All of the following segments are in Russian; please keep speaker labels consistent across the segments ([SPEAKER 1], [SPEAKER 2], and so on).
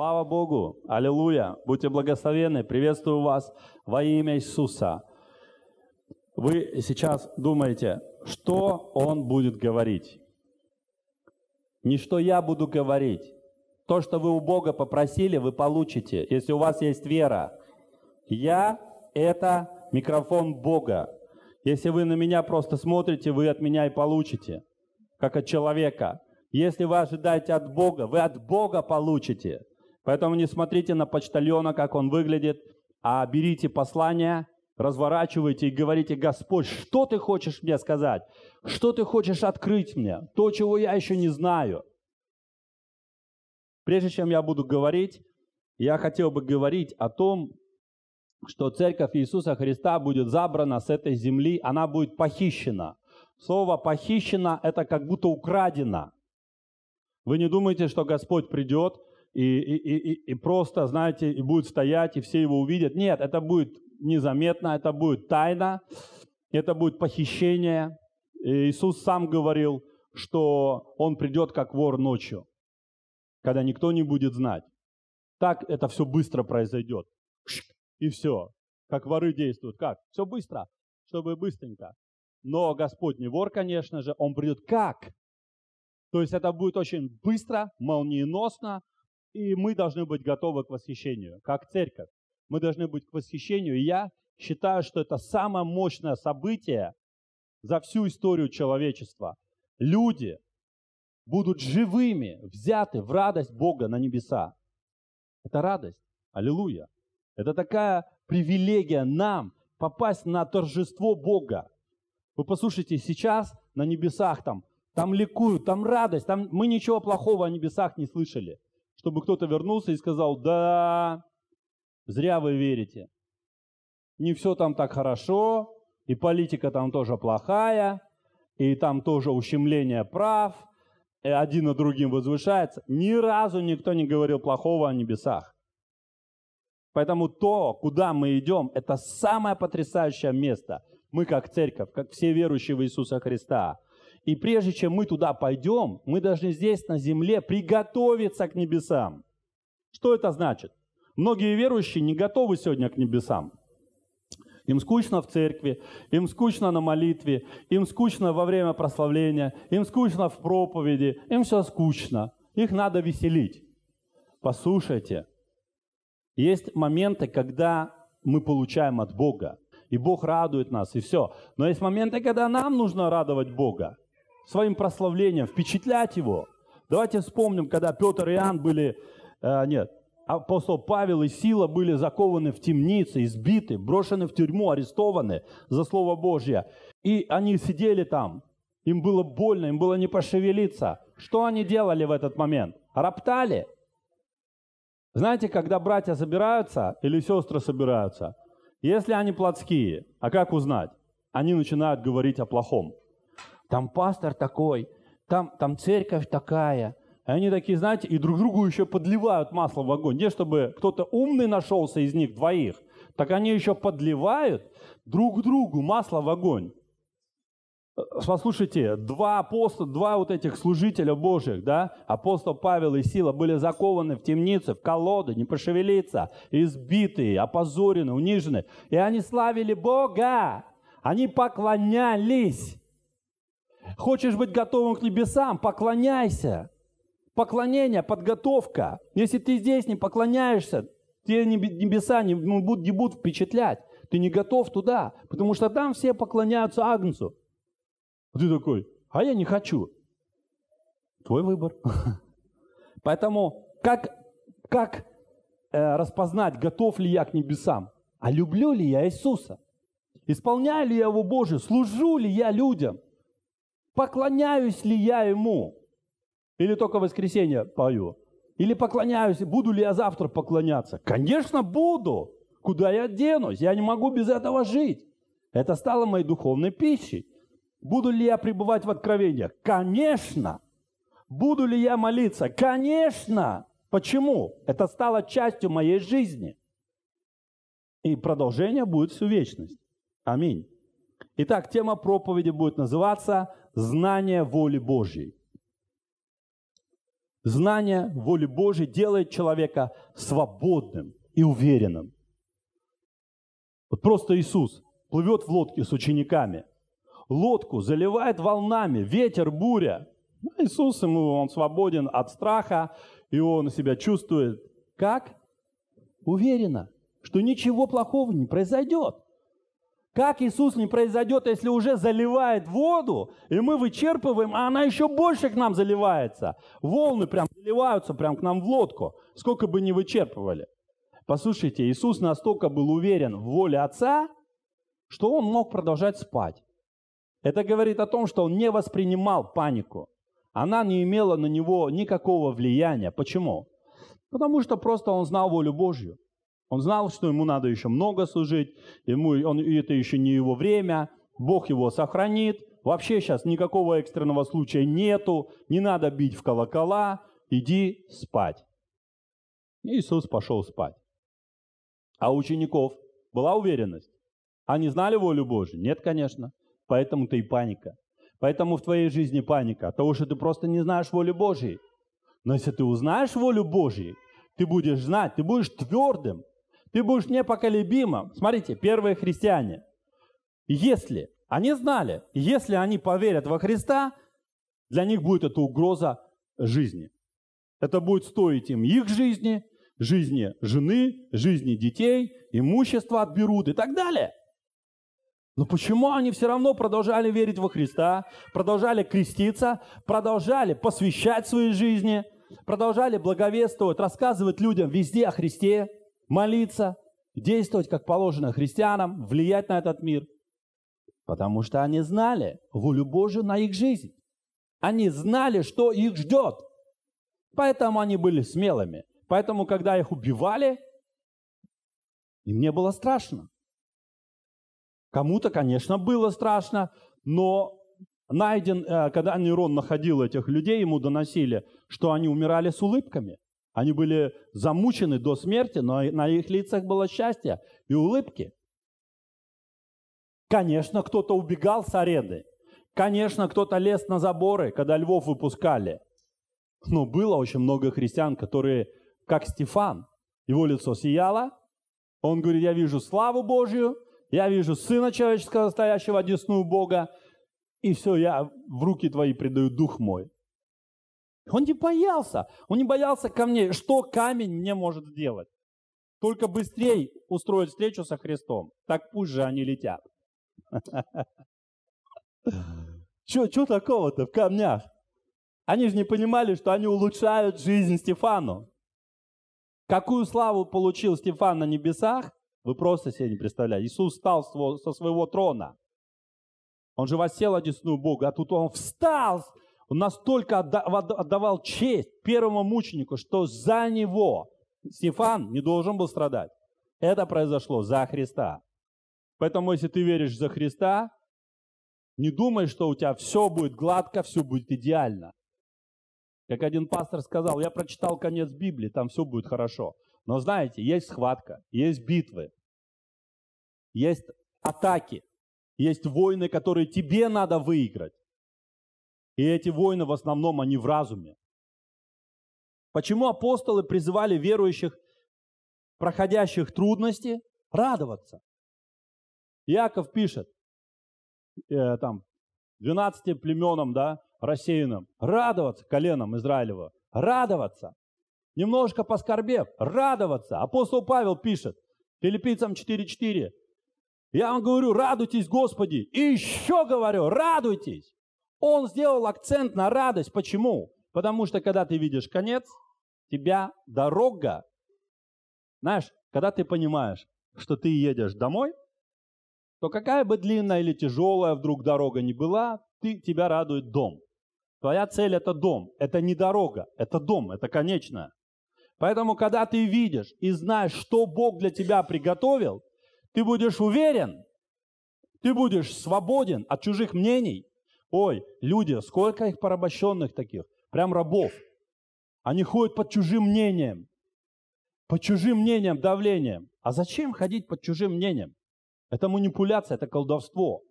[SPEAKER 1] Слава Богу! Аллилуйя! Будьте благословенны! Приветствую вас во имя Иисуса! Вы сейчас думаете, что Он будет говорить? Не что я буду говорить. То, что вы у Бога попросили, вы получите, если у вас есть вера. Я – это микрофон Бога. Если вы на меня просто смотрите, вы от меня и получите, как от человека. Если вы ожидаете от Бога, вы от Бога получите – Поэтому не смотрите на почтальона, как он выглядит, а берите послание, разворачивайте и говорите, Господь, что ты хочешь мне сказать? Что ты хочешь открыть мне? То, чего я еще не знаю. Прежде чем я буду говорить, я хотел бы говорить о том, что церковь Иисуса Христа будет забрана с этой земли, она будет похищена. Слово «похищена» — это как будто украдено. Вы не думаете, что Господь придет – и, и, и, и просто, знаете, и будет стоять, и все его увидят. Нет, это будет незаметно, это будет тайна, это будет похищение. И Иисус сам говорил, что Он придет как вор ночью, когда никто не будет знать. Так это все быстро произойдет. И все. Как воры действуют. Как? Все быстро, чтобы быстренько. Но Господь не вор, конечно же, Он придет как? То есть это будет очень быстро, молниеносно, и мы должны быть готовы к восхищению, как церковь. Мы должны быть к восхищению. И я считаю, что это самое мощное событие за всю историю человечества. Люди будут живыми, взяты в радость Бога на небеса. Это радость. Аллилуйя. Это такая привилегия нам попасть на торжество Бога. Вы послушайте, сейчас на небесах там, там ликуют, там радость, там мы ничего плохого о небесах не слышали – чтобы кто-то вернулся и сказал, да, зря вы верите. Не все там так хорошо, и политика там тоже плохая, и там тоже ущемление прав, и один над другим возвышается. Ни разу никто не говорил плохого о небесах. Поэтому то, куда мы идем, это самое потрясающее место. Мы как церковь, как все верующие в Иисуса Христа – и прежде чем мы туда пойдем, мы должны здесь на земле приготовиться к небесам. Что это значит? Многие верующие не готовы сегодня к небесам. Им скучно в церкви, им скучно на молитве, им скучно во время прославления, им скучно в проповеди, им все скучно. Их надо веселить. Послушайте, есть моменты, когда мы получаем от Бога, и Бог радует нас, и все. Но есть моменты, когда нам нужно радовать Бога своим прославлением, впечатлять его. Давайте вспомним, когда Петр и Иоанн были, э, нет, апостол Павел и Сила были закованы в темнице, избиты, брошены в тюрьму, арестованы за Слово Божье. И они сидели там, им было больно, им было не пошевелиться. Что они делали в этот момент? Роптали. Знаете, когда братья собираются или сестры собираются, если они плотские, а как узнать? Они начинают говорить о плохом там пастор такой, там, там церковь такая. И они такие, знаете, и друг другу еще подливают масло в огонь. Не чтобы кто-то умный нашелся из них двоих, так они еще подливают друг другу масло в огонь. Э, послушайте, два апостола, два вот этих служителя Божьих, да, апостол Павел и Сила были закованы в темнице, в колоды, не пошевелиться, избитые, опозорены, унижены. И они славили Бога, они поклонялись. Хочешь быть готовым к небесам? Поклоняйся. Поклонение, подготовка. Если ты здесь не поклоняешься, тебе небеса не ну, будут, не будут впечатлять. Ты не готов туда, потому что там все поклоняются Агнцу. А ты такой, а я не хочу. Твой выбор. Поэтому как, как э, распознать, готов ли я к небесам? А люблю ли я Иисуса? Исполняю ли я его Божию? Служу ли я людям? Поклоняюсь ли я Ему? Или только в воскресенье пою? Или поклоняюсь, буду ли я завтра поклоняться? Конечно, буду. Куда я денусь? Я не могу без этого жить. Это стало моей духовной пищей. Буду ли я пребывать в откровениях? Конечно. Буду ли я молиться? Конечно. Почему? Это стало частью моей жизни. И продолжение будет всю вечность. Аминь. Итак, тема проповеди будет называться «Знание воли Божьей». Знание воли Божьей делает человека свободным и уверенным. Вот просто Иисус плывет в лодке с учениками. Лодку заливает волнами, ветер, буря. Ну, Иисус, ему, он свободен от страха, и он себя чувствует как? Уверенно, что ничего плохого не произойдет. Как Иисус не произойдет, если уже заливает воду, и мы вычерпываем, а она еще больше к нам заливается. Волны прям заливаются прям к нам в лодку, сколько бы ни вычерпывали. Послушайте, Иисус настолько был уверен в воле Отца, что он мог продолжать спать. Это говорит о том, что он не воспринимал панику. Она не имела на него никакого влияния. Почему? Потому что просто он знал волю Божью. Он знал, что ему надо еще много служить, ему, он, это еще не его время, Бог его сохранит. Вообще сейчас никакого экстренного случая нету, не надо бить в колокола, иди спать. Иисус пошел спать. А у учеников была уверенность? Они знали волю Божью? Нет, конечно. Поэтому-то и паника. Поэтому в твоей жизни паника. От того, что ты просто не знаешь волю Божией. Но если ты узнаешь волю Божьей, ты будешь знать, ты будешь твердым, ты будешь непоколебимым. Смотрите, первые христиане, если они знали, если они поверят во Христа, для них будет эта угроза жизни. Это будет стоить им их жизни, жизни жены, жизни детей, имущество отберут и так далее. Но почему они все равно продолжали верить во Христа, продолжали креститься, продолжали посвящать своей жизни, продолжали благовествовать, рассказывать людям везде о Христе – молиться, действовать как положено христианам, влиять на этот мир. Потому что они знали волю Божию на их жизнь. Они знали, что их ждет. Поэтому они были смелыми. Поэтому, когда их убивали, им не было страшно. Кому-то, конечно, было страшно, но найден, э, когда Нерон находил этих людей, ему доносили, что они умирали с улыбками – они были замучены до смерти, но на их лицах было счастье и улыбки. Конечно, кто-то убегал с арены. Конечно, кто-то лез на заборы, когда львов выпускали. Но было очень много христиан, которые, как Стефан, его лицо сияло. Он говорит, я вижу славу Божью, я вижу Сына Человеческого, стоящего одесную Бога, и все, я в руки твои предаю Дух мой. Он не боялся. Он не боялся камней. Что камень мне может сделать? Только быстрее устроить встречу со Христом. Так пусть же они летят. Что такого-то в камнях? Они же не понимали, что они улучшают жизнь Стефану. Какую славу получил Стефан на небесах, вы просто себе не представляете. Иисус встал со своего трона. Он же воссел одесную Бога, а тут он встал он настолько отдавал честь первому мученику, что за него Стефан не должен был страдать. Это произошло за Христа. Поэтому, если ты веришь за Христа, не думай, что у тебя все будет гладко, все будет идеально. Как один пастор сказал, я прочитал конец Библии, там все будет хорошо. Но знаете, есть схватка, есть битвы, есть атаки, есть войны, которые тебе надо выиграть. И эти войны в основном, они в разуме. Почему апостолы призывали верующих, проходящих трудности, радоваться? Яков пишет, э, там, 12 племенам, да, рассеянным, радоваться коленам Израилева, радоваться, немножко поскорбев, радоваться. Апостол Павел пишет, филиппийцам 4.4, я вам говорю, радуйтесь, Господи, и еще говорю, радуйтесь. Он сделал акцент на радость. Почему? Потому что когда ты видишь конец, тебя дорога, знаешь, когда ты понимаешь, что ты едешь домой, то какая бы длинная или тяжелая вдруг дорога ни была, ты, тебя радует дом. Твоя цель – это дом, это не дорога, это дом, это конечная. Поэтому, когда ты видишь и знаешь, что Бог для тебя приготовил, ты будешь уверен, ты будешь свободен от чужих мнений, Ой, люди, сколько их порабощенных таких, прям рабов. Они ходят под чужим мнением, под чужим мнением, давлением. А зачем ходить под чужим мнением? Это манипуляция, это колдовство.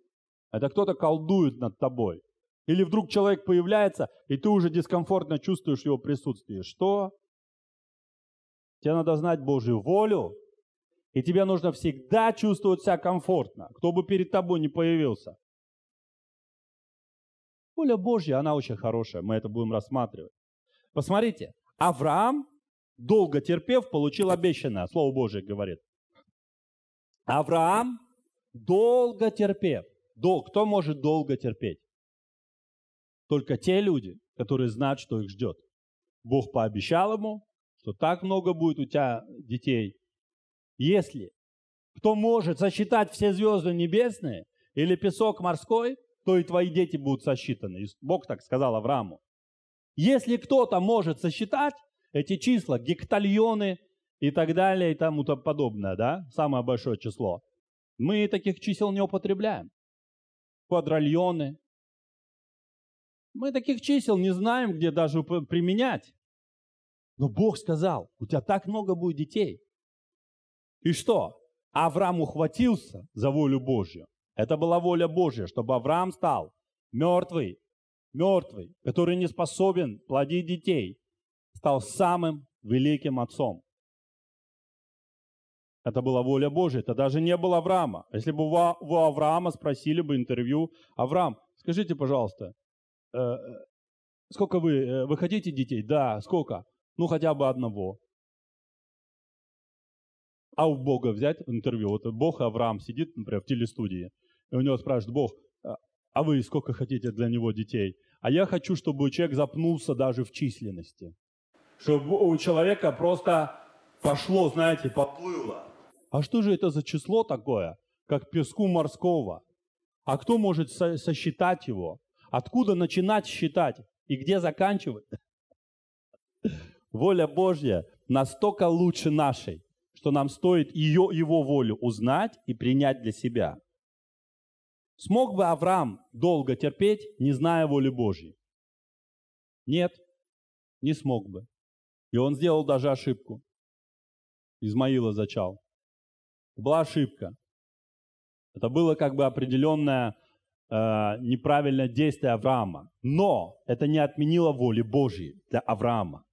[SPEAKER 1] Это кто-то колдует над тобой. Или вдруг человек появляется, и ты уже дискомфортно чувствуешь его присутствие. Что? Тебе надо знать Божью волю, и тебе нужно всегда чувствовать себя комфортно, кто бы перед тобой не появился. Воля Божья, она очень хорошая, мы это будем рассматривать. Посмотрите, Авраам, долго терпев, получил обещанное, Слово Божье говорит. Авраам, долго терпев. Дол, кто может долго терпеть? Только те люди, которые знают, что их ждет. Бог пообещал ему, что так много будет у тебя детей. Если кто может сосчитать все звезды небесные или песок морской – то и твои дети будут сосчитаны. И Бог так сказал Аврааму. Если кто-то может сосчитать эти числа, гектальоны и так далее и тому -то подобное, да, самое большое число, мы таких чисел не употребляем. Квадральоны.
[SPEAKER 2] Мы таких чисел не знаем, где даже применять.
[SPEAKER 1] Но Бог сказал, у тебя так много будет детей. И что? Авраам ухватился за волю Божью. Это была воля Божья, чтобы Авраам стал мертвый, мертвый, который не способен плодить детей, стал самым великим отцом. Это была воля Божья, это даже не было Авраама. Если бы у Авраама спросили бы интервью, Авраам, скажите, пожалуйста, э, э, сколько вы, э, вы хотите детей? Да, сколько? Ну, хотя бы одного. А у Бога взять интервью, вот Бог и Авраам сидит, например, в телестудии, и у него спрашивает Бог, а, а вы сколько хотите для него детей? А я хочу, чтобы человек запнулся даже в численности. Чтобы у человека просто пошло, знаете, поплыло. А что же это за число такое, как песку морского? А кто может со- сосчитать его? Откуда начинать считать и где заканчивать? Воля Божья настолько лучше нашей, что нам стоит ее, его волю узнать и принять для себя – Смог бы Авраам долго терпеть, не зная воли Божьей? Нет, не смог бы. И он сделал даже ошибку. Измаила зачал. была ошибка. Это было как бы определенное э, неправильное действие Авраама. Но это не отменило воли Божьей для Авраама.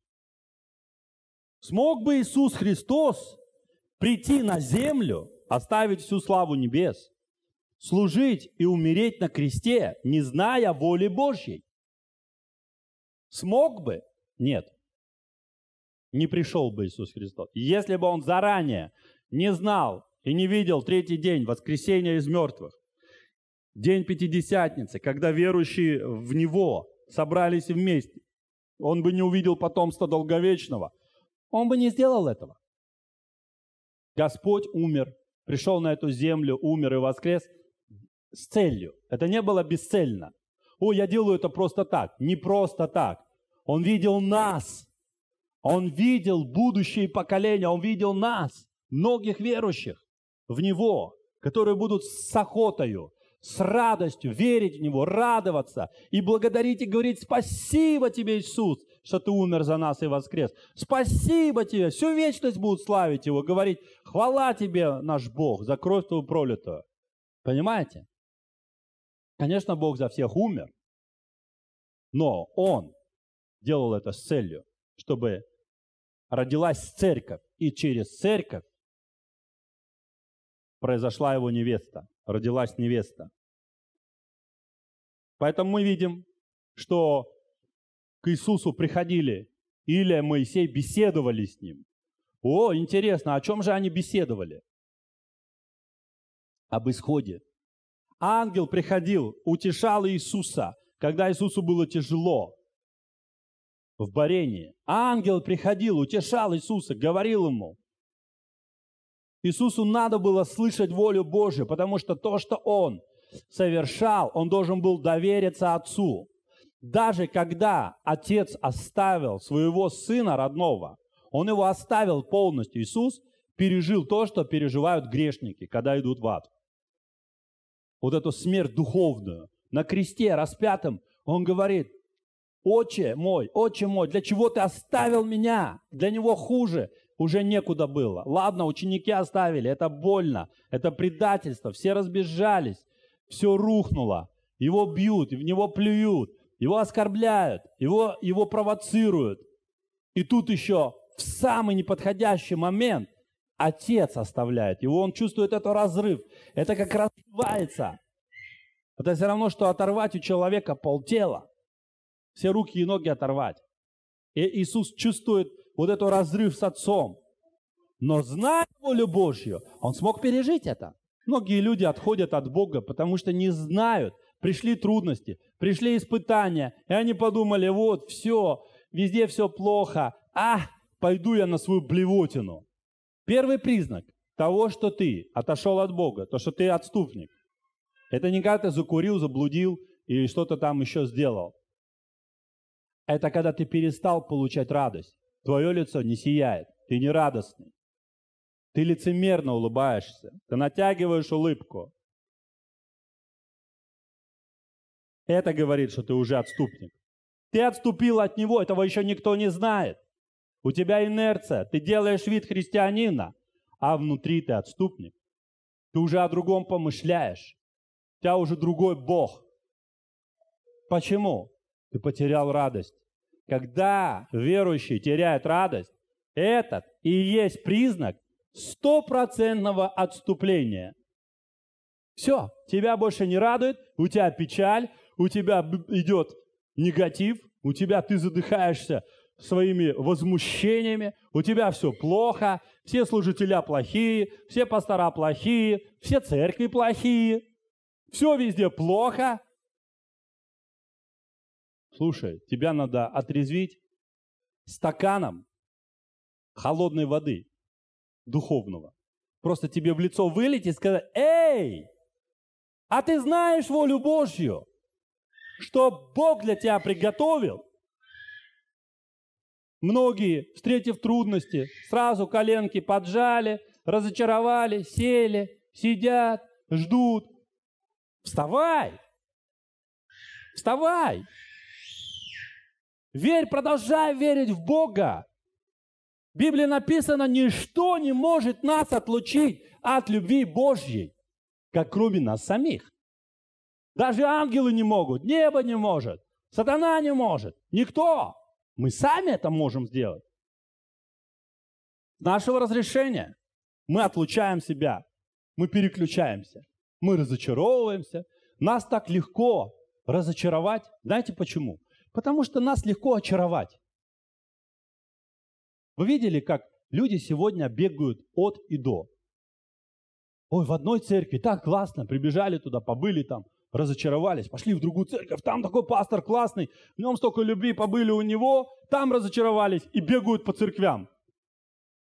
[SPEAKER 1] Смог бы Иисус Христос прийти на землю, оставить всю славу небес – служить и умереть на кресте, не зная воли Божьей? Смог бы? Нет. Не пришел бы Иисус Христос. Если бы он заранее не знал и не видел третий день воскресения из мертвых, день Пятидесятницы, когда верующие в Него собрались вместе, он бы не увидел потомство долговечного, он бы не сделал этого. Господь умер, пришел на эту землю, умер и воскрес – с целью. Это не было бесцельно. О, я делаю это просто так. Не просто так. Он видел нас. Он видел будущие поколения. Он видел нас, многих верующих в Него, которые будут с охотою, с радостью верить в Него, радоваться и благодарить и говорить «Спасибо тебе, Иисус, что ты умер за нас и воскрес! Спасибо тебе!» Всю вечность будут славить Его, говорить «Хвала тебе, наш Бог, за кровь твою пролитую!» Понимаете? Конечно, Бог за всех
[SPEAKER 2] умер, но Он делал это с целью, чтобы родилась церковь, и через церковь
[SPEAKER 1] произошла его невеста, родилась невеста. Поэтому мы видим, что к Иисусу приходили Илия, Моисей, беседовали с ним. О, интересно, о чем же они беседовали? Об исходе ангел приходил, утешал Иисуса, когда Иисусу было тяжело в барении. Ангел приходил, утешал Иисуса, говорил ему. Иисусу надо было слышать волю Божью, потому что то, что он совершал, он должен был довериться Отцу. Даже когда Отец оставил своего сына родного, он его оставил полностью. Иисус пережил то, что переживают грешники, когда идут в ад вот эту смерть духовную, на кресте распятым, он говорит, «Отче мой, отче мой, для чего ты оставил меня?» Для него хуже уже некуда было. Ладно, ученики оставили, это больно, это предательство, все разбежались, все рухнуло, его бьют, в него плюют, его оскорбляют, его, его провоцируют. И тут еще в самый неподходящий момент Отец оставляет его, он чувствует этот разрыв. Это как разрывается. Это все равно, что оторвать у человека полтела. Все руки и ноги оторвать. И Иисус чувствует вот этот разрыв с Отцом. Но зная волю Божью, он смог пережить это. Многие люди отходят от Бога, потому что не знают. Пришли трудности, пришли испытания, и они подумали, вот, все, везде все плохо. А, пойду я на свою блевотину. Первый признак того, что ты отошел от Бога, то, что ты отступник, это не когда ты закурил, заблудил или что-то там еще сделал. Это когда ты перестал получать радость. Твое лицо не сияет, ты не радостный. Ты лицемерно улыбаешься,
[SPEAKER 2] ты натягиваешь улыбку. Это
[SPEAKER 1] говорит, что ты уже отступник. Ты отступил от него, этого еще никто не знает. У тебя инерция, ты делаешь вид христианина, а внутри ты отступник. Ты уже о другом помышляешь. У тебя уже другой Бог. Почему? Ты потерял радость. Когда верующий теряет радость, этот и есть признак стопроцентного отступления. Все, тебя больше не радует, у тебя печаль, у тебя идет негатив, у тебя ты задыхаешься своими возмущениями, у тебя все плохо, все служителя плохие, все пастора плохие, все церкви плохие, все везде плохо. Слушай, тебя надо отрезвить стаканом холодной воды духовного. Просто тебе в лицо вылить и сказать, эй, а ты знаешь волю Божью, что Бог для тебя приготовил? Многие, встретив трудности, сразу коленки поджали, разочаровали, сели, сидят, ждут. Вставай! Вставай! Верь, продолжай верить в Бога. В Библии написано, ничто не может нас отлучить от любви Божьей, как кроме нас самих. Даже ангелы не могут, небо не может, сатана не может, никто. Мы сами это можем сделать. Нашего разрешения. Мы отлучаем себя. Мы переключаемся. Мы разочаровываемся. Нас так легко разочаровать. Знаете почему? Потому что нас легко очаровать. Вы видели, как люди сегодня бегают от и до? Ой, в одной церкви так классно, прибежали туда, побыли там – разочаровались, пошли в другую церковь, там такой пастор классный, в нем столько любви побыли у него, там разочаровались и бегают по церквям.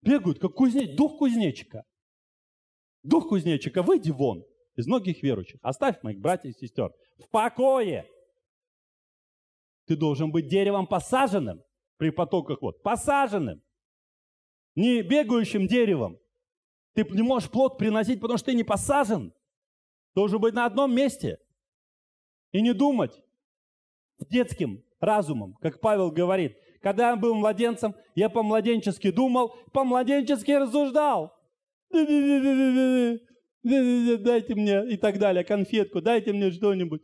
[SPEAKER 1] Бегают, как кузнечик, дух кузнечика. Дух кузнечика, выйди вон из многих верующих. Оставь моих братьев и сестер в покое. Ты должен быть деревом посаженным при потоках вот, посаженным, не бегающим деревом. Ты не можешь плод приносить, потому что ты не посажен – должен быть на одном месте. И не думать детским разумом, как Павел говорит. Когда я был младенцем, я по-младенчески думал, по-младенчески рассуждал. Дайте мне и так далее, конфетку, дайте мне что-нибудь.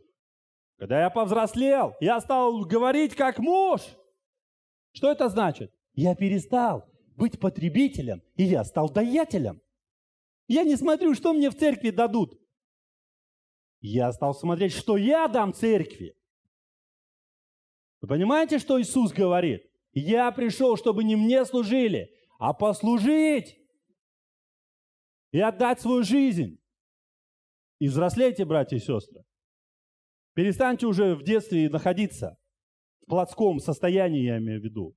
[SPEAKER 1] Когда я повзрослел, я стал говорить как муж. Что это значит? Я перестал быть потребителем, и я стал даятелем. Я не смотрю, что мне в церкви дадут. Я стал смотреть, что я дам церкви. Вы понимаете, что Иисус говорит? Я пришел, чтобы не мне служили, а послужить и отдать свою жизнь. И взрослейте, братья и сестры. Перестаньте уже в детстве находиться в плотском состоянии, я имею в виду.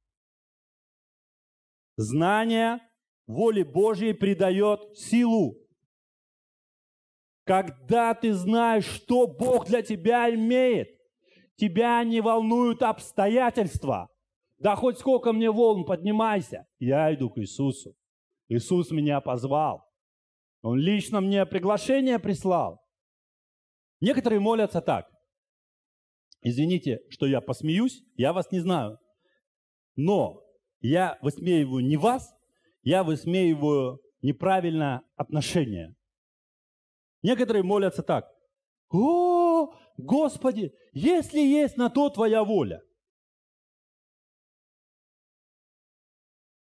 [SPEAKER 1] Знание воли Божьей придает силу. Когда ты знаешь, что Бог для тебя имеет, тебя не волнуют обстоятельства. Да хоть сколько мне волн, поднимайся. Я иду к Иисусу. Иисус меня позвал. Он лично мне приглашение прислал. Некоторые молятся так. Извините, что я посмеюсь, я вас не знаю. Но я высмеиваю не вас, я высмеиваю неправильное отношение – Некоторые молятся так. О, Господи, если
[SPEAKER 2] есть на то Твоя воля.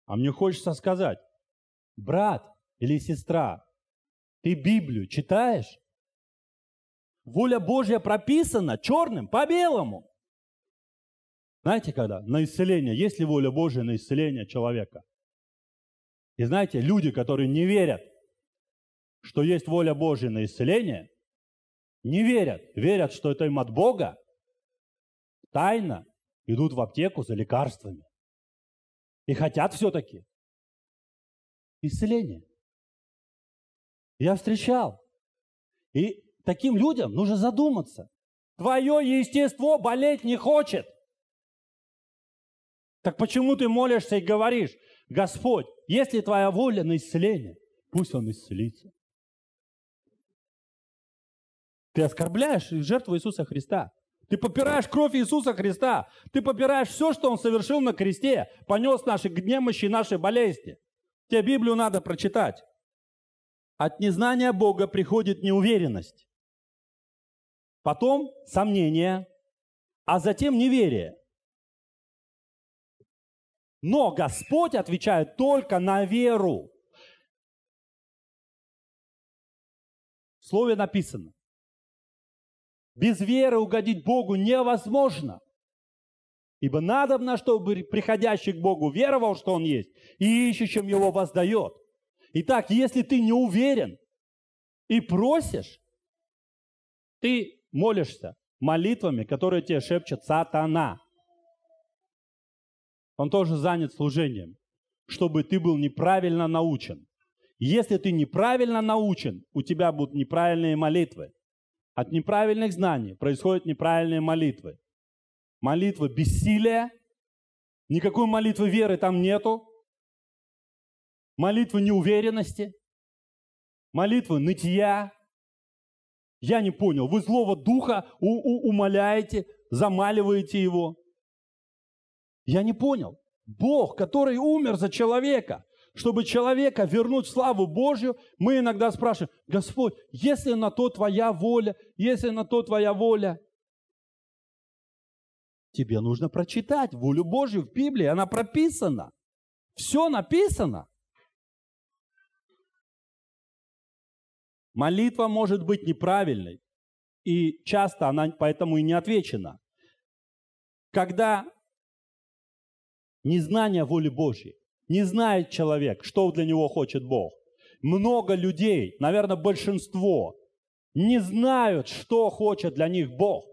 [SPEAKER 1] А мне хочется сказать, брат или сестра, ты Библию читаешь? Воля Божья прописана черным по белому. Знаете когда? На исцеление. Есть ли воля Божья на исцеление человека? И знаете, люди, которые не верят – что есть воля Божья на исцеление, не верят. Верят, что это им от Бога. Тайно идут в аптеку за лекарствами. И
[SPEAKER 2] хотят все-таки исцеления. Я встречал. И таким людям нужно задуматься. Твое естество
[SPEAKER 1] болеть не хочет. Так почему ты молишься и говоришь, Господь, если твоя воля на исцеление, пусть он исцелится. Ты оскорбляешь жертву Иисуса Христа. Ты попираешь кровь Иисуса Христа. Ты попираешь все, что Он совершил на кресте, понес наши немощи, наши болезни. Тебе Библию надо прочитать. От незнания Бога приходит неуверенность. Потом сомнение,
[SPEAKER 2] а затем неверие. Но Господь отвечает только на веру.
[SPEAKER 1] В слове написано, без веры угодить Богу невозможно. Ибо надобно, чтобы приходящий к Богу веровал, что Он есть, и ищущим Его воздает. Итак, если ты не уверен и просишь, ты молишься молитвами, которые тебе шепчет сатана. Он тоже занят служением, чтобы ты был неправильно научен. Если ты неправильно научен, у тебя будут неправильные молитвы. От неправильных знаний происходят неправильные молитвы. Молитвы бессилия, никакой молитвы веры там
[SPEAKER 2] нету, молитвы неуверенности, молитвы
[SPEAKER 1] нытья. Я не понял, вы злого духа у- у- умоляете, замаливаете его. Я не понял. Бог, который умер за человека – чтобы человека вернуть в славу Божью, мы иногда спрашиваем, Господь, если на то Твоя воля, если на то Твоя воля, тебе нужно прочитать волю Божью в Библии, она прописана, все написано. Молитва может быть неправильной, и часто она поэтому и не отвечена. Когда незнание воли Божьей, не знает человек, что для него хочет Бог. Много людей, наверное, большинство, не знают, что хочет для них Бог.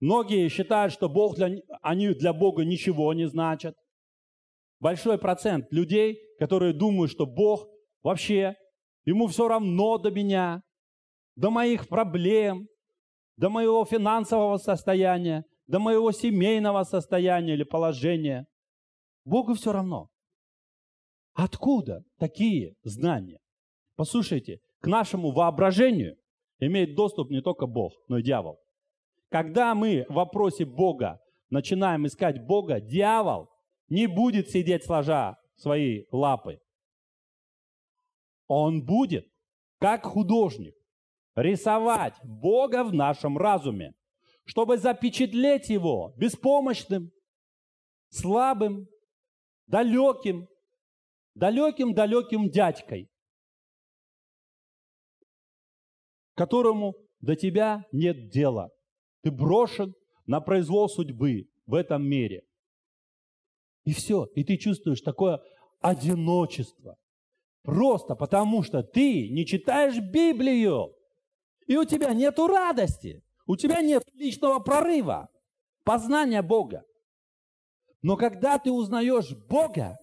[SPEAKER 1] Многие считают, что Бог для, они для Бога ничего не значат. Большой процент людей, которые думают, что Бог вообще, ему все равно до меня, до моих проблем, до моего финансового состояния, до моего семейного состояния или положения – Богу все равно. Откуда такие знания? Послушайте, к нашему воображению имеет доступ не только Бог, но и дьявол. Когда мы в вопросе Бога начинаем искать Бога, дьявол не будет сидеть сложа свои лапы. Он будет, как художник, рисовать Бога в нашем разуме, чтобы запечатлеть его беспомощным, слабым, далеким, далеким-далеким дядькой, которому до тебя нет дела. Ты брошен на произвол судьбы в этом мире. И все, и ты чувствуешь такое одиночество. Просто потому, что ты не читаешь Библию, и у тебя нет радости, у тебя нет личного прорыва, познания Бога. Но когда ты узнаешь Бога,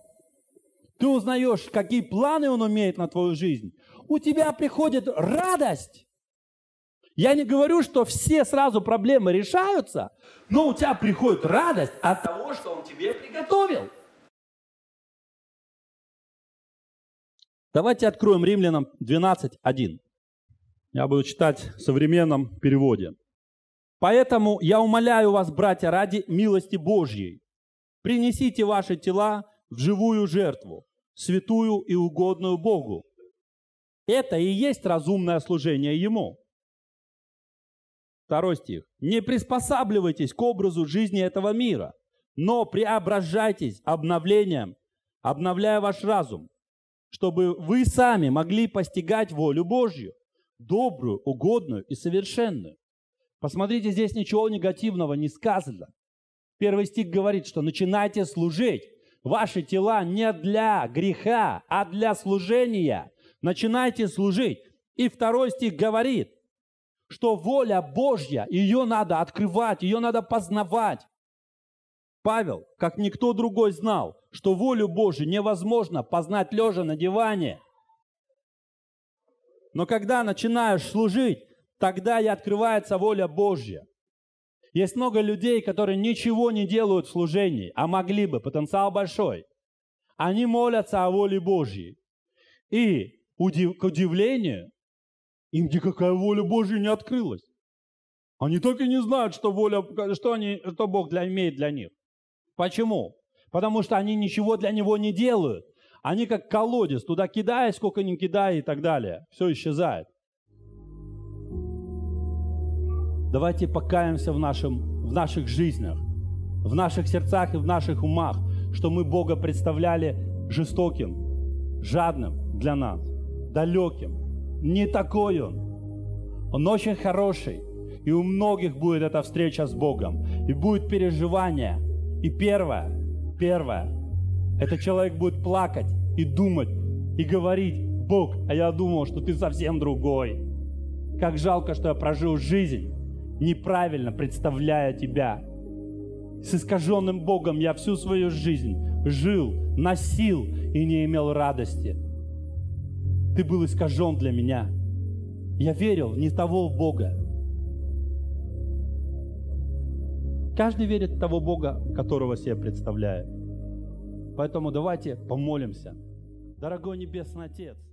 [SPEAKER 1] ты узнаешь, какие планы Он имеет на твою жизнь, у тебя приходит радость. Я не говорю, что все сразу проблемы решаются, но у тебя приходит радость от того, что Он тебе приготовил.
[SPEAKER 2] Давайте откроем Римлянам
[SPEAKER 1] 12.1. Я буду читать в современном переводе. «Поэтому я умоляю вас, братья, ради милости Божьей, Принесите ваши тела в живую жертву, святую и угодную Богу. Это и есть разумное служение Ему. Второй стих. «Не приспосабливайтесь к образу жизни этого мира, но преображайтесь обновлением, обновляя ваш разум, чтобы вы сами могли постигать волю Божью, добрую, угодную и совершенную». Посмотрите, здесь ничего негативного не сказано. Первый стих говорит, что начинайте служить. Ваши тела не для греха, а для служения. Начинайте служить. И второй стих говорит, что воля Божья, ее надо открывать, ее надо познавать. Павел, как никто другой, знал, что волю Божью невозможно познать лежа на диване. Но когда начинаешь служить, тогда и открывается воля Божья. Есть много людей, которые ничего не делают в служении, а могли бы, потенциал большой. Они молятся о воле Божьей. И удив, к удивлению, им никакая воля Божья не открылась. Они только не знают, что, воля, что, они, что Бог для, имеет для них. Почему? Потому что они ничего для Него не делают. Они как колодец, туда кидай, сколько не кидай и так далее. Все исчезает. Давайте покаемся в, нашем, в наших жизнях, в наших сердцах и в наших умах, что мы Бога представляли жестоким, жадным для нас, далеким. Не такой Он. Он очень хороший. И у многих будет эта встреча с Богом. И будет переживание. И первое, первое, это человек будет плакать и думать, и говорить, Бог, а я думал, что ты совсем другой. Как жалко, что я прожил жизнь неправильно представляя тебя. С искаженным Богом я всю свою жизнь жил, носил и не имел радости. Ты был искажен для меня. Я верил не того Бога. Каждый верит в того Бога, которого себе представляет. Поэтому давайте помолимся. Дорогой Небесный Отец,